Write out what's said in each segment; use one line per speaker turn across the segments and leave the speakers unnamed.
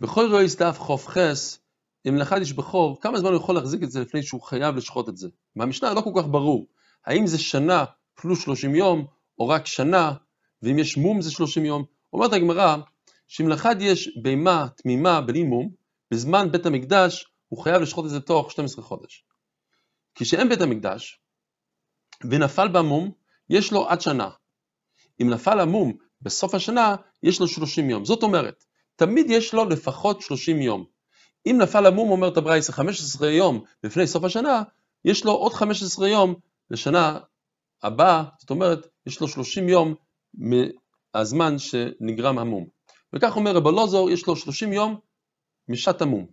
בכל רואה לא סדף חוף חס, אם לאחד יש בחוב, כמה זמן הוא יכול להחזיק את זה לפני שהוא חייב לשחוט את זה? מהמשנה לא כל כך ברור, האם זה שנה פלוס 30 יום, או רק שנה, ואם יש מום זה 30 יום. אומרת הגמרא, שאם לאחד יש בהמה תמימה בלי מום, בזמן בית המקדש הוא חייב לשחוט את זה תוך 12 חודש. כשאין בית המקדש, ונפל בה מום, יש לו עד שנה. אם נפל המום בסוף השנה, יש לו 30 יום. זאת אומרת, תמיד יש לו לפחות 30 יום. אם נפל המום, אומרת הברייס, 15 יום לפני סוף השנה, יש לו עוד 15 יום לשנה הבאה, זאת אומרת, יש לו 30 יום מהזמן שנגרם המום. וכך אומר רב אלוזור, יש לו 30 יום משעת המום.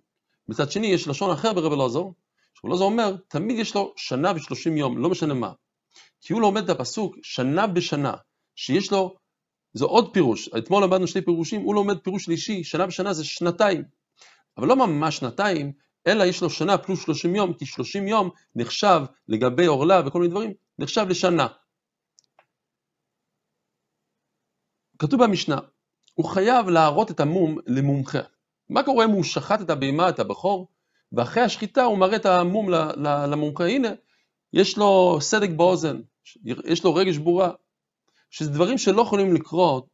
מצד שני, יש לשון אחר ברב אלוזור, שרב אלוזור אומר, תמיד יש לו שנה ו-30 יום, לא משנה מה. כי הוא לומד את הפסוק שנה בשנה, שיש לו זה עוד פירוש, אתמול למדנו שני פירושים, הוא לומד פירוש שלישי, שנה בשנה זה שנתיים. אבל לא ממש שנתיים, אלא יש לו שנה פלוס 30 יום, כי 30 יום נחשב לגבי עורלה וכל מיני דברים, נחשב לשנה. כתוב במשנה, הוא חייב להראות את המום למומחה. מה קורה אם הוא שחט את הבהמה, את הבכור, ואחרי השחיטה הוא מראה את המום למומחה, הנה, יש לו סדק באוזן, יש לו רגש בורה, שזה דברים שלא יכולים לקרות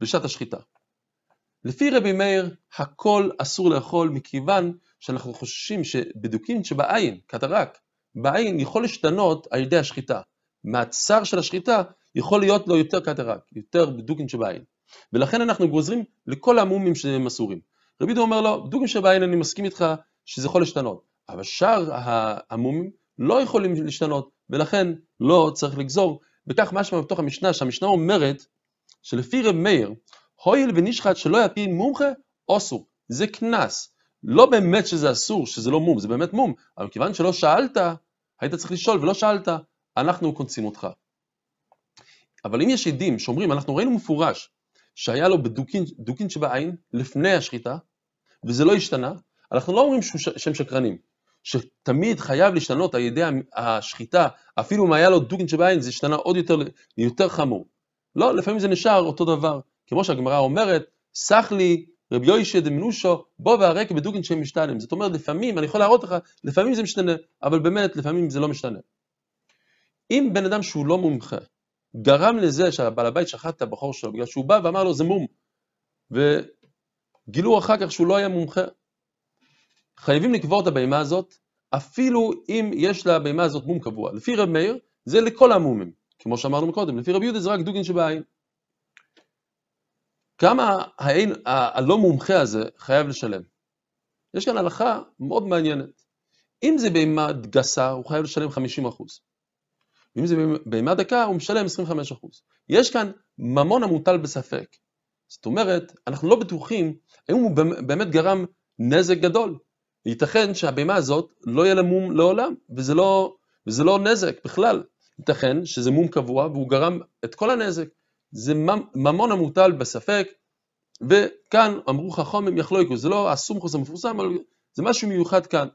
בשעת השחיטה. לפי רבי מאיר, הכל אסור לאכול מכיוון שאנחנו חוששים שבדוקין שבעין, קטרק, בעין יכול להשתנות על ידי השחיטה. מהצר של השחיטה יכול להיות לו יותר קטרק, יותר בדוקין שבעין. ולכן אנחנו גוזרים לכל המומים שהם אסורים. רבי דו אומר לו, לא, בדוקין שבעין אני מסכים איתך שזה יכול להשתנות, אבל שאר המומים לא יכולים להשתנות, ולכן לא צריך לגזור וכך משמע בתוך המשנה, שהמשנה אומרת שלפי רב מאיר, הואיל ונשחט שלא יפי מומחה, אסור. זה קנס. לא באמת שזה אסור, שזה לא מום, זה באמת מום, אבל כיוון שלא שאלת, היית צריך לשאול ולא שאלת, אנחנו קונסים אותך. אבל אם יש עדים שאומרים, אנחנו ראינו מפורש שהיה לו בדוקין דוקין שבעין לפני השחיטה, וזה לא השתנה, אנחנו לא אומרים שהם שקרנים, שתמיד חייב להשתנות על ידי השחיטה, אפילו אם היה לו דוגן שבעין זה השתנה עוד יותר, יותר חמור. לא, לפעמים זה נשאר אותו דבר. כמו שהגמרא אומרת, סח לי רבי יוישה דמינושו, בוא והרק בדוגן שהם משתנים. זאת אומרת, לפעמים, אני יכול להראות לך, לפעמים זה משתנה, אבל באמת, לפעמים זה לא משתנה. אם בן אדם שהוא לא מומחה, גרם לזה שהבעל הבית שחט את הבחור שלו, בגלל שהוא בא ואמר לו, זה מום. וגילו אחר כך שהוא לא היה מומחה, חייבים לקבור את הבהמה הזאת, אפילו אם יש לבהמה הזאת מום קבוע. לפי רב מאיר, זה לכל המומים, כמו שאמרנו קודם, לפי רבי יהודה זה רק דוגין שבעין. כמה העין, הלא מומחה הזה חייב לשלם? יש כאן הלכה מאוד מעניינת. אם זה בהמה גסה, הוא חייב לשלם 50%. אם זה בהמה דקה, הוא משלם 25%. יש כאן ממון המוטל בספק. זאת אומרת, אנחנו לא בטוחים האם הוא באמת גרם נזק גדול. ייתכן שהבהמה הזאת לא יהיה לה מום לעולם, וזה לא, וזה לא נזק בכלל. ייתכן שזה מום קבוע והוא גרם את כל הנזק. זה ממון המוטל בספק, וכאן אמרו חכמים יחלויקו, זה לא הסומכוס המפורסם, אבל זה משהו מיוחד כאן.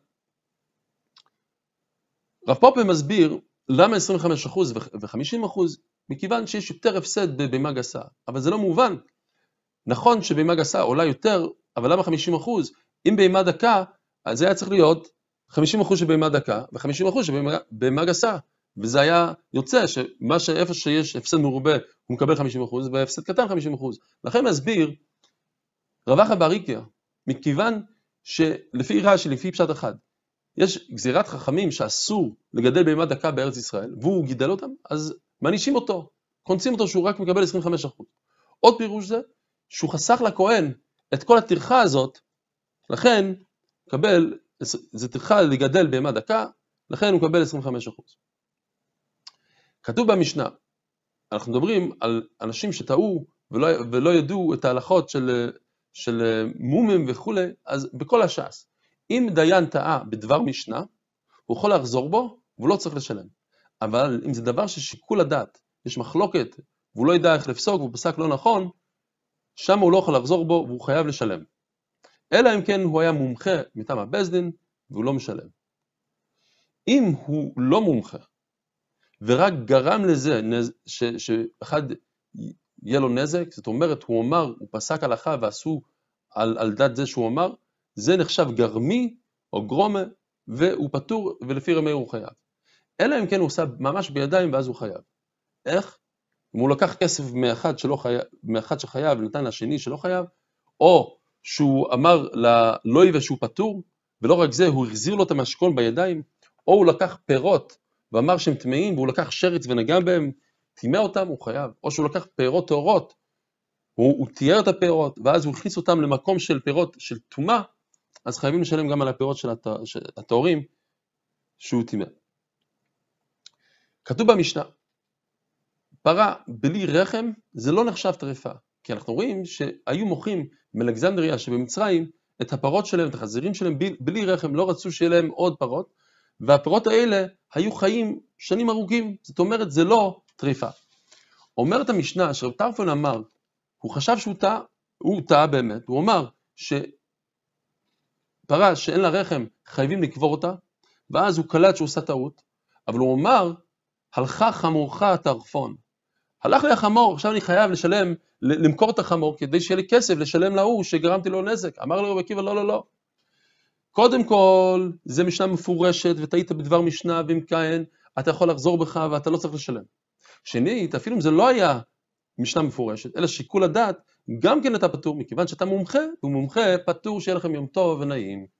רב פופה מסביר למה 25% ו-50%, מכיוון שיש יותר הפסד בבהמה גסה, אבל זה לא מובן. נכון שבהמה גסה עולה יותר, אבל למה 50%? אם בהמה דקה אז זה היה צריך להיות 50% שבהמה דקה ו-50% שבהמה גסה. וזה היה יוצא שמה שאיפה שיש הפסד מרובה הוא מקבל 50% והפסד קטן 50%. לכן מסביר רבחה בריקיה, מכיוון שלפי רעש, לפי פשט אחד, יש גזירת חכמים שאסור לגדל בהמה דקה בארץ ישראל, והוא גידל אותם, אז מענישים אותו, קונצים אותו שהוא רק מקבל 25%. עוד פירוש זה, שהוא חסך לכהן את כל הטרחה הזאת, לכן מקבל, זה טרחה לגדל בהמה דקה, לכן הוא מקבל 25%. כתוב במשנה, אנחנו מדברים על אנשים שטעו ולא, ולא ידעו את ההלכות של, של מומים וכולי, אז בכל הש"ס, אם דיין טעה בדבר משנה, הוא יכול לחזור בו והוא לא צריך לשלם. אבל אם זה דבר ששיקול הדעת, יש מחלוקת, והוא לא ידע איך לפסוק והוא פסק לא נכון, שם הוא לא יכול לחזור בו והוא חייב לשלם. אלא אם כן הוא היה מומחה מטעם הבזדין והוא לא משלם. אם הוא לא מומחה ורק גרם לזה ש, שאחד יהיה לו נזק, זאת אומרת הוא אמר, הוא פסק הלכה ועשו על, על דת זה שהוא אמר, זה נחשב גרמי או גרומה והוא פטור ולפי רמי הוא חייב. אלא אם כן הוא עושה ממש בידיים ואז הוא חייב. איך? אם הוא לקח כסף מאחד, שלא חייב, מאחד שחייב ונתן לשני שלא חייב, או שהוא אמר ללויבה לא ושהוא פטור, ולא רק זה, הוא החזיר לו את המשכון בידיים, או הוא לקח פירות ואמר שהם טמאים, והוא לקח שרץ ונגע בהם, טימא אותם, הוא חייב. או שהוא לקח פירות טהורות, הוא, הוא תיאר את הפירות, ואז הוא הכניס אותם למקום של פירות של טומאה, אז חייבים לשלם גם על הפירות של הטהורים שהוא טימא. כתוב במשנה, פרה בלי רחם זה לא נחשב טרפה. כי אנחנו רואים שהיו מוכרים מאלכסנדריה שבמצרים את הפרות שלהם, את החזירים שלהם, בלי רחם, לא רצו שיהיה להם עוד פרות, והפרות האלה היו חיים שנים ארוכים, זאת אומרת זה לא טריפה. אומרת המשנה שרב טרפון אמר, הוא חשב שהוא טעה, הוא טעה באמת, הוא אמר שפרה שאין לה רחם חייבים לקבור אותה, ואז הוא קלט שהוא עושה טעות, אבל הוא אמר, הלכה חמורך הטרפון. הלך לי החמור, עכשיו אני חייב לשלם, למכור את החמור כדי שיהיה לי כסף לשלם להוא שגרמתי לו נזק. אמר לרבי עקיבא, לא, לא, לא. קודם כל, זה משנה מפורשת וטעית בדבר משנה, ואם כן, אתה יכול לחזור בך ואתה לא צריך לשלם. שנית, אפילו אם זה לא היה משנה מפורשת, אלא שיקול הדעת, גם כן אתה פטור, מכיוון שאתה מומחה, ומומחה פטור שיהיה לכם יום טוב ונעים.